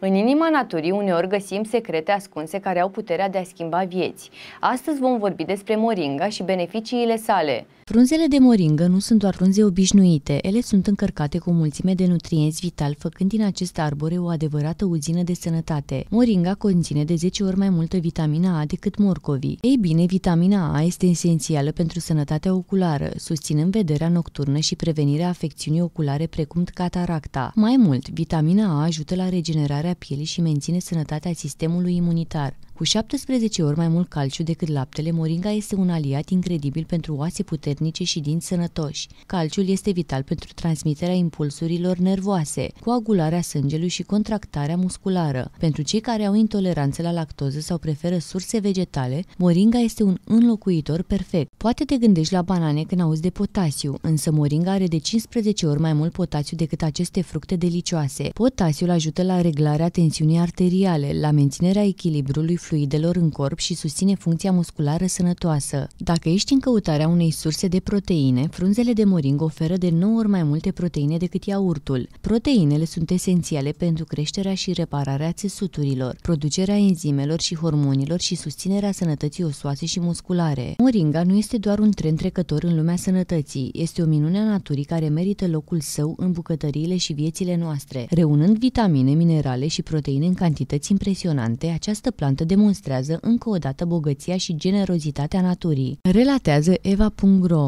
În inima naturii uneori găsim secrete ascunse care au puterea de a schimba vieți. Astăzi vom vorbi despre moringa și beneficiile sale. Frunzele de moringă nu sunt doar frunze obișnuite, ele sunt încărcate cu mulțime de nutrienți vital, făcând din acest arbore o adevărată uzină de sănătate. Moringa conține de 10 ori mai multă vitamina A decât morcovii. Ei bine, vitamina A este esențială pentru sănătatea oculară, susținând vederea nocturnă și prevenirea afecțiunii oculare precum cataracta. Mai mult, vitamina A ajută la regenerarea pielii și menține sănătatea sistemului imunitar – cu 17 ori mai mult calciu decât laptele, moringa este un aliat incredibil pentru oase puternice și dinți sănătoși. Calciul este vital pentru transmiterea impulsurilor nervoase, coagularea sângelui și contractarea musculară. Pentru cei care au intoleranță la lactoză sau preferă surse vegetale, moringa este un înlocuitor perfect. Poate te gândești la banane când auzi de potasiu, însă moringa are de 15 ori mai mult potasiu decât aceste fructe delicioase. Potasiul ajută la reglarea tensiunii arteriale, la menținerea echilibrului fluidelor în corp și susține funcția musculară sănătoasă. Dacă ești în căutarea unei surse de proteine, frunzele de moringă oferă de 9 ori mai multe proteine decât iaurtul. Proteinele sunt esențiale pentru creșterea și repararea țesuturilor, producerea enzimelor și hormonilor și susținerea sănătății osoase și musculare. Moringa nu este doar un trend trecător în lumea sănătății, este o minune a naturii care merită locul său în bucătăriile și viețile noastre. Reunând vitamine, minerale și proteine în cantități impresionante, această plantă de demonstrează încă o dată bogăția și generozitatea naturii, relatează Eva Pungro.